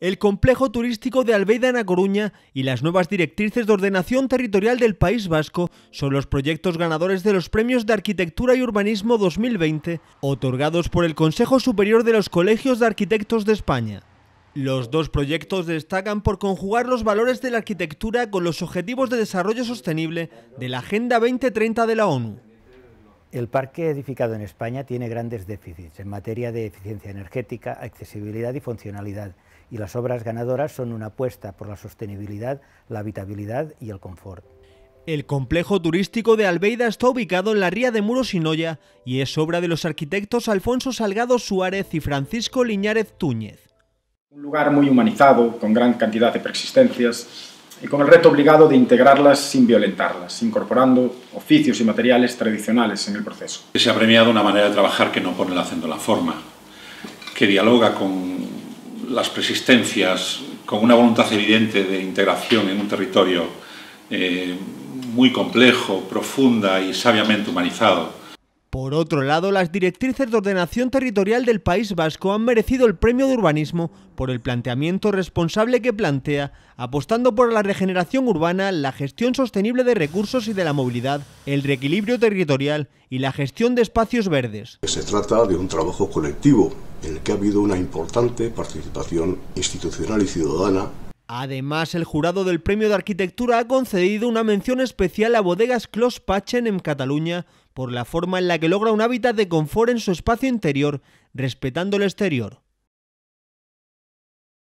el complejo turístico de Albeida en A Coruña y las nuevas directrices de ordenación territorial del País Vasco son los proyectos ganadores de los premios de Arquitectura y Urbanismo 2020, otorgados por el Consejo Superior de los Colegios de Arquitectos de España. Los dos proyectos destacan por conjugar los valores de la arquitectura con los objetivos de desarrollo sostenible de la Agenda 2030 de la ONU. El parque edificado en España tiene grandes déficits en materia de eficiencia energética, accesibilidad y funcionalidad, y las obras ganadoras son una apuesta por la sostenibilidad, la habitabilidad y el confort. El complejo turístico de Albeida está ubicado en la ría de Muros y Noya y es obra de los arquitectos Alfonso Salgado Suárez y Francisco Liñárez Túñez. Un lugar muy humanizado, con gran cantidad de preexistencias, y con el reto obligado de integrarlas sin violentarlas, incorporando oficios y materiales tradicionales en el proceso. Se ha premiado una manera de trabajar que no pone la acento la forma, que dialoga con las persistencias, con una voluntad evidente de integración en un territorio eh, muy complejo, profunda y sabiamente humanizado. Por otro lado, las directrices de ordenación territorial del País Vasco han merecido el premio de urbanismo por el planteamiento responsable que plantea, apostando por la regeneración urbana, la gestión sostenible de recursos y de la movilidad, el reequilibrio territorial y la gestión de espacios verdes. Se trata de un trabajo colectivo en el que ha habido una importante participación institucional y ciudadana Además, el jurado del Premio de Arquitectura ha concedido una mención especial a Bodegas Clos Pachen en Cataluña por la forma en la que logra un hábitat de confort en su espacio interior, respetando el exterior.